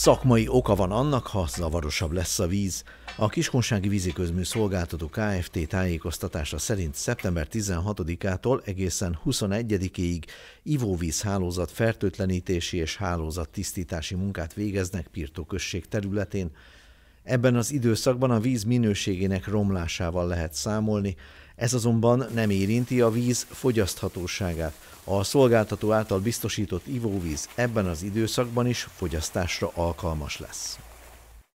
Szakmai oka van annak, ha zavarosabb lesz a víz. A Kiskonsági Víziközmű Szolgáltató Kft. tájékoztatása szerint szeptember 16-ától egészen 21-ig ivóvíz hálózat fertőtlenítési és hálózat tisztítási munkát végeznek Pirtó község területén, Ebben az időszakban a víz minőségének romlásával lehet számolni, ez azonban nem érinti a víz fogyaszthatóságát. A szolgáltató által biztosított ivóvíz ebben az időszakban is fogyasztásra alkalmas lesz.